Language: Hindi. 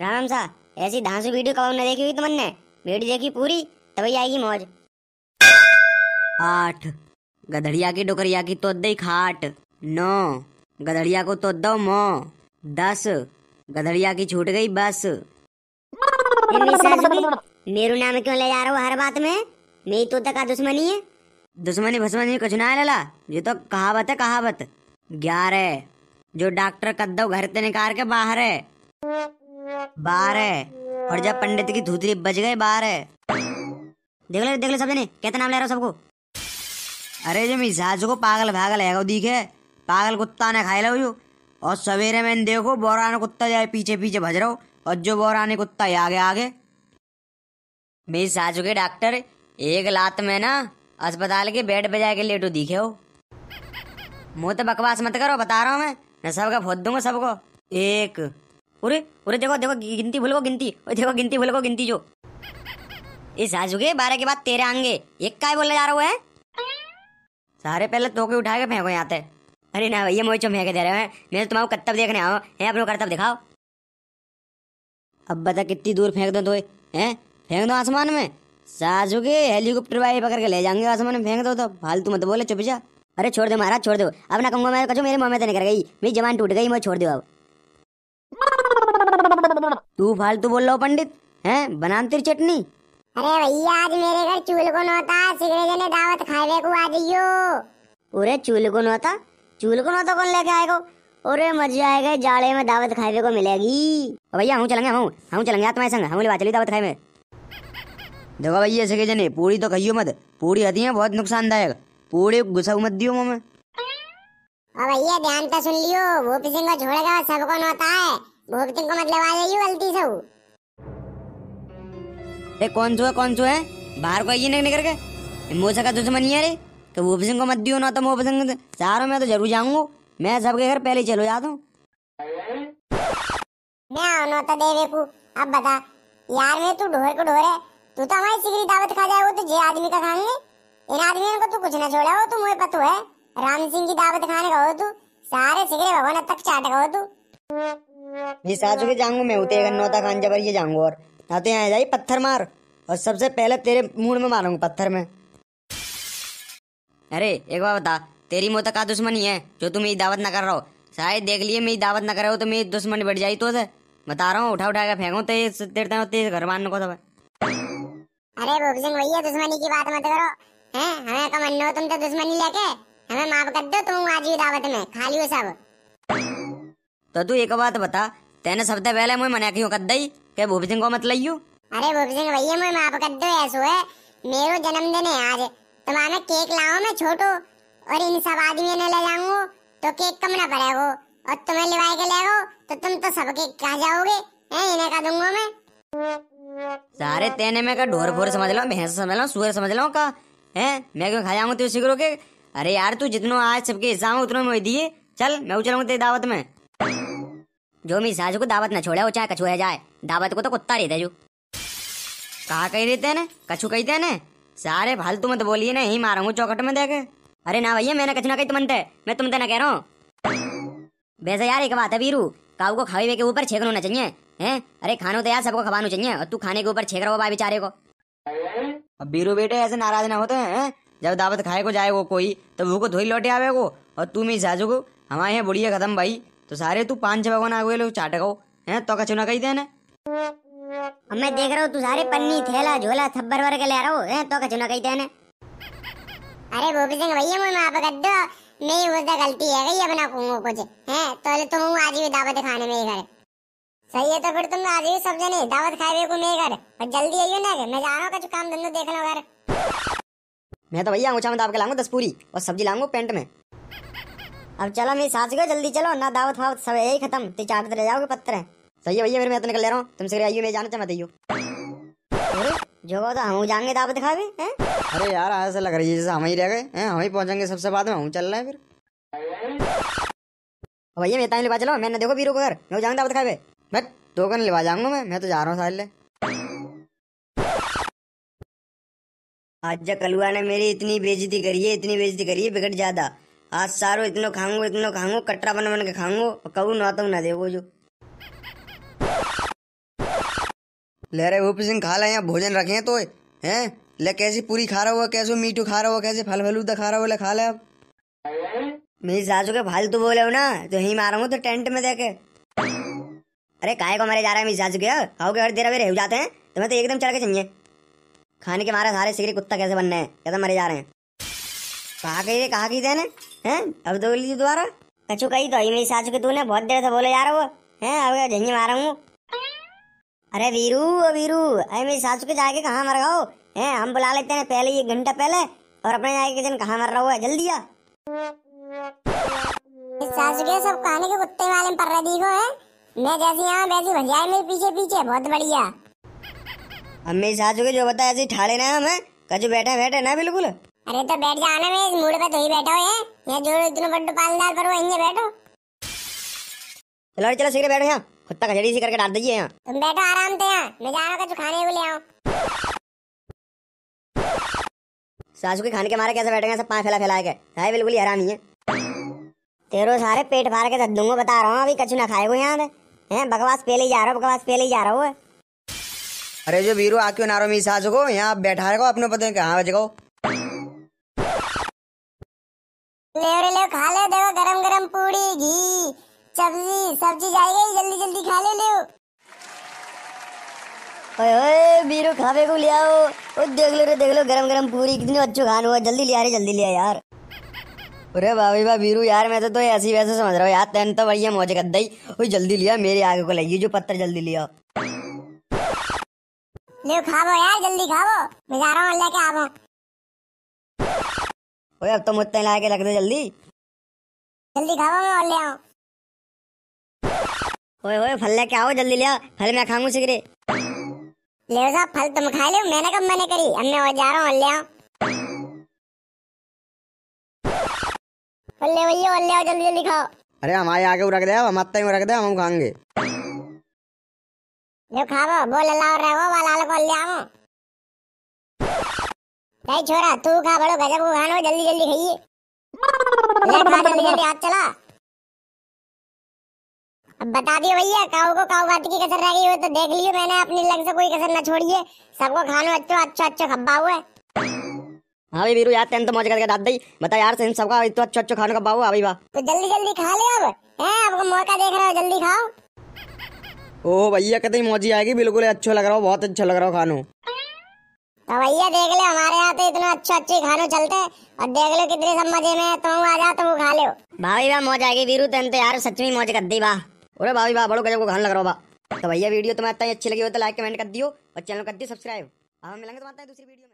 राम सा ऐसी डांस वीडियो कब हमने देखी हुई तुमने वीडियो देखी पूरी तभी आएगी मौज आठ गधड़िया की डोकरिया की तो दई खाट नौ गधड़िया को तो दो मो दस गधड़िया की छूट गई बस मेरू नाम क्यों ले जा रहा हूँ हर बात में मेरी तो, तो का दुश्मनी है दुश्मनी भुश्मनी कुछ ना है लला ये तो कहावत है कहावत ग्यारह जो डॉक्टर कद्दो घर से निकाल के बाहर है बारह और जब पंडित की धूतरी बज गई बारह देख लो देख लो सब जने कहते नाम ले रहा सबको अरे जो मिजाज को पागल भागल है दिखे पागल कुत्ता ने खाए लो जो और सवेरे में देखो बोरान कुत्ता जाए पीछे पीछे भज रहा हो और जो बोरानी कुत्ता है आगे आगे मेरी सासू के डॉक्टर एक लात में ना अस्पताल के बेड पे जाके लेटो दिखे हो मुंह तो बकवास मत करो बता रहा हूँ मैं मैं सबका फोद दूंगा सबको एक उरे उरे देखो देखो गिनती भूल गो गिनती देखो गिनती भूल गो गिनती जो इस आजुगे बारह के बाद तेरे आएंगे एक का बोलने जा रहा हुआ है सारे पहले तो के उठा के फेंको यहाँ पे अरे ना भैया मोहित फेंक दे रहे हैं मैं तुम्हारे कर्तव्य देखने आओ है अपने कर्तव्य दिखाओ अब बता कितनी दूर फेंक दो तो है फेंक दो आसमान में साजुगे हेलीकॉप्टर वाई पकड़ के ले जाएंगे आसमान में फेंक दो तो फालतू मत बोले चुप जा अरे छोड़ दो महाराज छोड़ दो अब ना कहूंगा मैं कचो मेरे मोहम्मद नहीं कर गई मेरी जवान टूट गई मैं छोड़ दो अब तू फालतू बोल रहा हो पंडित है बनानतिर चटनी अरे भैया आज मेरे घर चूल को नोता सिगरेजे ने दावत खाए को आ जाइयो अरे चूल को नोता चूल को नोता कौन लेके आएगा अरे मजा आएगा जाड़े में दावत खाए को मिलेगी भैया हूँ चलेंगे हूँ हूँ चलेंगे तुम्हारे संग हम बात चली दावत खाए में देखो भैया सिगरेजे जने पूरी तो खाइयो मत पूरी हती है बहुत नुकसानदायक पूरी गुस्सा मत दियो मुँह में भैया ध्यान तो सुन लियो वो सिंह को छोड़ेगा सबको नोता है भोगतिंग को मतलब आ जाइयो गलती से हूँ ए कौन जो है कौन जो है बाहर को आइए निकल के मोसा का दुश्मन ही है रे तो वो भजन को मत दियो ना तो वो भजन सारों में तो जरूर जाऊंगा मैं सबके घर पहले चलो जाता हूँ मैं आनो तो देवे को अब बता यार मैं तू ढोर को ढोरे तू तो हमारी सिगरी दावत खा जाए वो तो जे आदमी का खान इन आदमियों को तू कुछ ना छोड़ा हो तू तो मुझे पतो है राम सिंह की दावत खाने का हो तू सारे सिगरे भगवान तक चाट का हो तू जी सासू के जाऊंगा मैं उतेगा नौता खान जबर ये जाऊंगा और ना तो यहाँ जाइए पत्थर मार और सबसे पहले तेरे मूड में मारूंगा पत्थर में अरे एक बार बता तेरी मोता का दुश्मनी है जो तू मेरी दावत ना कर रहा हो शायद देख लिए मेरी दावत ना कर रहा हो तो मेरी दुश्मनी बढ़ जाए तो से बता रहा हूँ उठा उठा के फेंको तो तेरता तेरे घर मारने को सब अरे सिंह भैया दुश्मनी की बात मत करो हैं हमें कमन्नो तुम तो दुश्मनी लेके हमें माफ कर दो तुम आज ही दावत में खाली हो सब तो तू एक बात बता तेने सबसे पहले मुझे मना क्यों कर दई के भूपी सिंह को मत लियो अरे भूपी सिंह भैया मुझे माफ कर दो ऐसो है मेरो जन्मदिन है आज तुम्हारा केक लाओ मैं छोटो और इन सब आदमियों ने ले जाऊंगा तो केक कम ना पड़ेगा और तुम्हें लिवाई के ले आओ तो तुम तो सब केक खा जाओगे हैं इन्हें का दूंगा मैं सारे तेने में का ढोर फोर समझ लो भैंस समझ लो सूअर समझ लो का हैं मैं क्यों खा जाऊंगा तू सिगरो के अरे यार तू जितना आज सबके हिसाब उतना मुझे दिए चल मैं उचलूंगा तेरी दावत में जो साजू को दावत न छोड़े हो चाहे कछु है जाए दावत को तो कुत्ता रहते जू कहा कही रहते ने कछु कही थे ने सारे फाल तुम तो बोलिए ना ही मारूंगा चौकट में देखे अरे ना भैया मैंने कछु ना कही तुमते मैं तुम ना कह रहा हूँ वैसे यार एक बात है वीरू काऊ को खावे के ऊपर छेकना होना चाहिए हैं अरे खानो तो यार सबको खवाना चाहिए और तू खाने के ऊपर छेक रहा हो भाई बेचारे को अब बीरू बेटे ऐसे नाराज ना होते हैं जब दावत खाए को जाएगा कोई तो को धोई लौटे आवेगो और तुम ही साजू को हमारे यहाँ बुढ़िया खत्म भाई तो सारे तू पांच भगवान आगे लो चाट गो तो है तो कछु ना कही देने हमें देख रहा हूँ तू सारे पन्नी थैला झोला थब्बर वर के ले रहा हूँ तो कछु ना कही देने अरे गोपी सिंह भैया मुझे माफ कर दो मेरी मुझसे गलती है गई अपना कुंगो कुछ है तो तुम आज भी दावत खाने में घर सही है तो फिर तुम आज भी सब जने दावत खाए को मेरे घर और जल्दी आइयो ना मैं जा रहा हूँ कुछ काम धंधा देख लो घर मैं तो भैया ऊंचा में दाब के लाऊंगा दस पूरी और सब्जी लाऊंगा पेंट में अब चलो मेरी सास को जल्दी चलो ना दावत फावत सब यही खत्म तुम चाटते रह जाओगे पत्थर है सही है भैया फिर मैं तो निकल ले रहा हूँ तुमसे आइयो मैं जाना चाहता हूँ जो तो हम जाएंगे दावत खावे हैं अरे यार ऐसा लग रही है जैसे हम ही रह गए हैं हम ही पहुंचेंगे सबसे बाद में हम चल रहे हैं फिर भैया मैं तीन लिवा चलो मैंने देखो वीरू को घर मैं जाऊंगा दावत खावे बट दो कन लिवा जाऊंगा मैं मैं तो जा रहा हूँ साहिल आज जब कलुआ ने मेरी इतनी बेजती करी है इतनी बेजती करी है बिगड़ ज्यादा आज सारो इतनो खाऊंगो इतनो खाऊंगो कटरा बन बन के खाऊंगो और कहू ना तो ना देवो जो ले रहे वो सिंह खा ला यहाँ भोजन रखे तो है ले कैसी पूरी खा रहा हो कैसे मीठू खा रहा हो कैसे फल फलूदा खा रहा हो ले खा ले अब मेरी सासू के तो बोले हो ना तो ही हूँ तो टेंट में देखे अरे काय को मारे जा रहा है मेरी सासू के खाओ के हर देर अभी रह जाते हैं तो मैं तो एकदम चढ़ के चाहिए खाने के मारे सारे सिगरी कुत्ता कैसे बनने हैं कैसे तो मरे जा रहे हैं कहा गई कहा गई देने हैं अब दो तो ली दोबारा कछु कही तो मेरी सास के तूने बहुत देर से बोले जा रहा वो हैं अब झंझे मारा हूँ अरे वीरू वीरू अरे मेरी सासू के जाके कहाँ मर गाओ हैं हम बुला लेते हैं पहले एक घंटा पहले और अपने जाके किचन कहाँ मर रहा हुआ जल्दी आ सासू के सब कहने के कुत्ते वाले पर रहे देखो है मैं जैसी यहाँ वैसी भजाई मेरे पीछे पीछे बहुत बढ़िया अब मेरी सासू के जो बताया ऐसी ठाड़े ना हमें कचू बैठे बैठे ना बिल्कुल अरे तो बैठ जा ना मैं इस मूड पे तो ही बैठा हुए ये जो इतने बड़े पालदार पर वो इंजे बैठो चलो चलो सीधे बैठो यहाँ कुत्ता का जड़ी सी करके डाल दीजिए यहाँ तुम बैठो आराम से यहाँ मैं जा रहा हूँ खाने को ले आओ सासू के खाने के मारे कैसे बैठेंगे सब पाँव फैला फैला के है बिल्कुल ही हराम हरामी है तेरो सारे पेट भर के दस दूंगा बता रहा हूँ अभी कछु ना खाए हुए यहाँ पे हैं बकवास पहले जा रहा हूँ बकवास पहले जा रहा हूँ अरे जो वीरू आके क्यों ना रहो मेरी सासू को यहाँ बैठा रखो अपने पता कहाँ बज गो ले रे ले खा ले देखो गरम गरम पूरी घी सब्जी सब्जी गई जल्दी जल्दी खा ले ले ओए ओए बीरो खावे को ले आओ ओ देख लो रे देख लो गरम गरम पूरी कितनी अच्छो खान हुआ जल्दी ले आ रे जल्दी ले आ यार अरे भाभी बा बीरू यार मैं तो तो ऐसी वैसे समझ रहा हूँ यार तेन तो भैया मौज कर दई ओ जल्दी लिया मेरे आगे को लगी जो पत्थर जल्दी लिया ले खावो यार जल्दी खावो मैं जा रहा हूँ लेके आवा ओए अब तो मुझते ला के रख दे जल्दी जल्दी खाओ मैं और ले आओ ओए ओए फल लेके आओ जल्दी ले आओ फल मैं खाऊंगा सिगरे ले साहब फल तुम खा लो मैंने कब मना करी अब मैं और जा रहा हूं ले आओ फल ले भैया और ले आओ जल्दी जल्दी खाओ अरे हम आए आगे रख दे हम आते ही रख दे हम खाएंगे ले खाओ बोल लाओ रहो वाला को ले आओ भाई छोरा तू खा बड़ो गजब को खाना जल्दी जल्दी खाइए जल्दी जल्दी हाथ चला अब बता दियो भैया काउ को काउ बात की कसर रह गई हो तो देख लियो मैंने अपनी लग से कोई कसर ना छोड़ी है सबको खानो अच्छो अच्छो अच्छो खब्बा हुआ है हाँ भाई वीरू यार तेन तो मौज करके दाद दई बता यार से इन सबका तो अच्छो अच्छो खाना का हुआ अभी वाह तो जल्दी जल्दी खा ले अब हैं आपको मौका देख रहा हो जल्दी खाओ ओ भैया कितनी मौजी आएगी बिल्कुल अच्छा लग रहा हो बहुत अच्छा लग रहा हो खानो तो भैया देख ले हमारे इतना अच्छा अच्छे खाना चलते हैं और देख लो कितने सब मजे में तुम आ जाओ वो खा लो भाभी बा मौज आएगी वीरू तेन तो यार सच में मौज कर दी बा अरे भाभी बा बड़ो गजब को खान लग रहा तो भैया वीडियो तुम्हें इतना अच्छी लगी हो तो लाइक कमेंट कर दियो और चैनल कर दियो सब्सक्राइब अब मिलेंगे तुम्हारे दूसरी वीडियो में